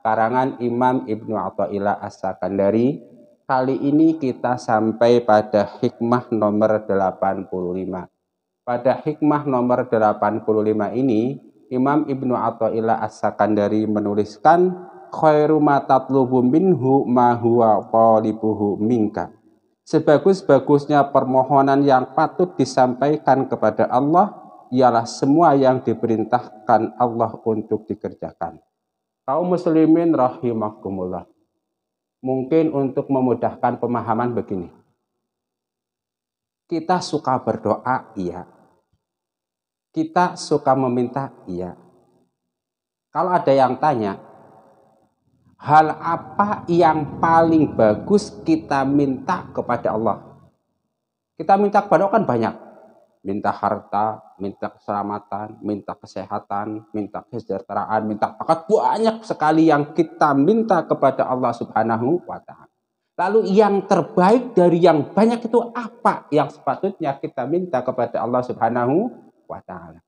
karangan Imam Ibnu Athaillah As-Sakandari. Kali ini kita sampai pada hikmah nomor 85. Pada hikmah nomor 85 ini, Imam Ibnu Athaillah As-Sakandari menuliskan khairu ma tatlubu minhu ma huwa talibuhu minka. Sebagus-bagusnya permohonan yang patut disampaikan kepada Allah ialah semua yang diperintahkan Allah untuk dikerjakan kaum muslimin rahimakumullah. Mungkin untuk memudahkan pemahaman begini. Kita suka berdoa, iya. Kita suka meminta, iya. Kalau ada yang tanya, hal apa yang paling bagus kita minta kepada Allah? Kita minta kepada Allah kan banyak minta harta, minta keselamatan, minta kesehatan, minta kesejahteraan, minta pakat banyak sekali yang kita minta kepada Allah Subhanahu wa taala. Lalu yang terbaik dari yang banyak itu apa yang sepatutnya kita minta kepada Allah Subhanahu wa taala.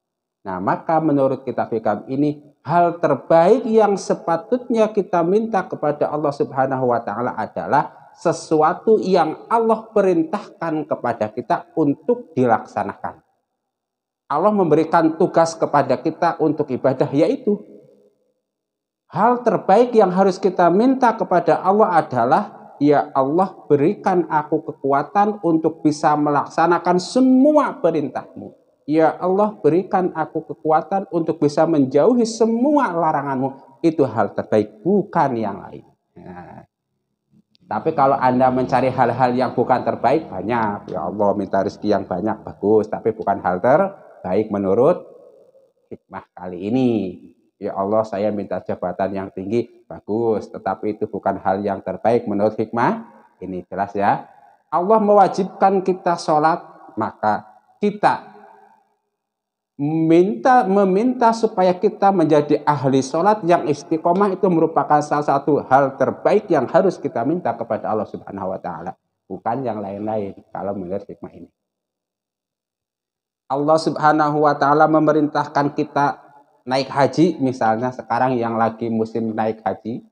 Nah, maka menurut kita hikam ini hal terbaik yang sepatutnya kita minta kepada Allah Subhanahu wa taala adalah sesuatu yang Allah perintahkan kepada kita untuk dilaksanakan. Allah memberikan tugas kepada kita untuk ibadah, yaitu hal terbaik yang harus kita minta kepada Allah adalah, "Ya Allah, berikan aku kekuatan untuk bisa melaksanakan semua perintahMu. Ya Allah, berikan aku kekuatan untuk bisa menjauhi semua laranganMu. Itu hal terbaik, bukan yang lain. Nah, tapi kalau Anda mencari hal-hal yang bukan terbaik banyak, ya Allah minta rezeki yang banyak bagus, tapi bukan hal terbaik menurut hikmah kali ini. Ya Allah saya minta jabatan yang tinggi bagus, tetapi itu bukan hal yang terbaik menurut hikmah. Ini jelas ya. Allah mewajibkan kita sholat, maka kita minta meminta supaya kita menjadi ahli sholat yang istiqomah itu merupakan salah satu hal terbaik yang harus kita minta kepada Allah Subhanahu Wa Taala bukan yang lain-lain kalau melihat hikmah ini Allah Subhanahu Wa Taala memerintahkan kita naik haji misalnya sekarang yang lagi musim naik haji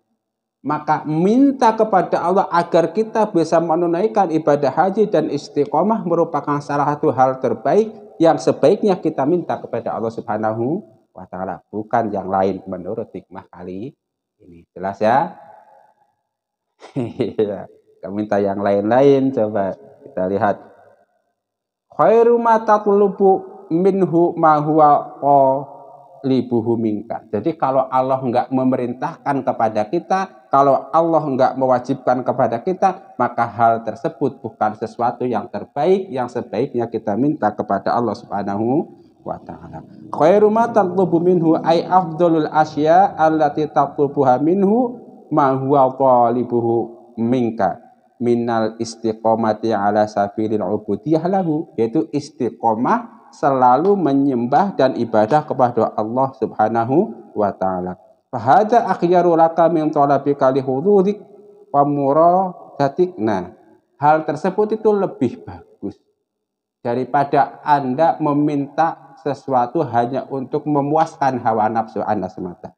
maka minta kepada Allah agar kita bisa menunaikan ibadah haji dan istiqomah merupakan salah satu hal terbaik yang sebaiknya kita minta kepada Allah Subhanahu wa taala, bukan yang lain menurut hikmah kali ini. Jelas ya? Kita minta yang lain-lain coba kita lihat. Khairu ma minhu ma huwa libuhu minka. Jadi kalau Allah nggak memerintahkan kepada kita, kalau Allah nggak mewajibkan kepada kita, maka hal tersebut bukan sesuatu yang terbaik, yang sebaiknya kita minta kepada Allah Subhanahu wa ta'ala. Khairu ma tatlubu minhu ay afdalul asya allati tatlubuha minhu ma huwa talibuhu minka minal istiqomati ala safiril ubudiyah lahu yaitu istiqomah selalu menyembah dan ibadah kepada Allah Subhanahu wa taala. hadza akhyaru laka min talabika li hudurik wa Nah, Hal tersebut itu lebih bagus daripada Anda meminta sesuatu hanya untuk memuaskan hawa nafsu Anda semata.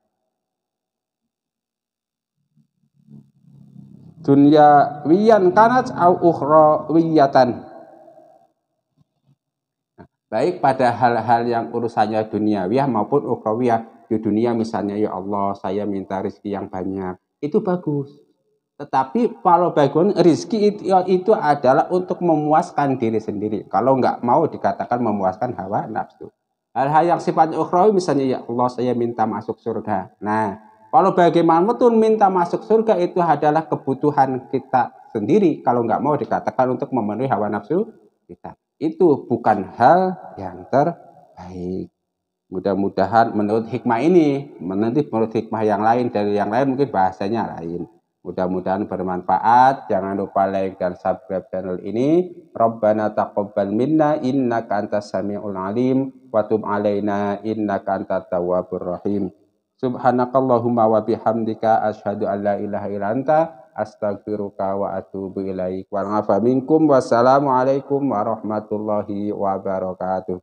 Dunia wiyan kanat au ukhra wiyatan baik pada hal-hal yang urusannya duniawiah ya, maupun ukrawiyah di dunia misalnya ya Allah saya minta rizki yang banyak itu bagus tetapi kalau bagun rizki itu, itu adalah untuk memuaskan diri sendiri kalau nggak mau dikatakan memuaskan hawa nafsu hal-hal yang sifatnya ukrawi misalnya ya Allah saya minta masuk surga nah kalau bagaimanapun minta masuk surga itu adalah kebutuhan kita sendiri kalau nggak mau dikatakan untuk memenuhi hawa nafsu kita itu bukan hal yang terbaik. Mudah-mudahan menurut hikmah ini, menanti menurut hikmah yang lain dari yang lain mungkin bahasanya lain. Mudah-mudahan bermanfaat. Jangan lupa like dan subscribe channel ini. Rabbana taqabbal minna innaka antas samiul alim wa tub alaina innaka antat tawwabur rahim. Subhanakallahumma wa bihamdika asyhadu an la ilaha illa anta astaghfiruka wa atubu ilaik. Wa minkum warahmatullahi wabarakatuh.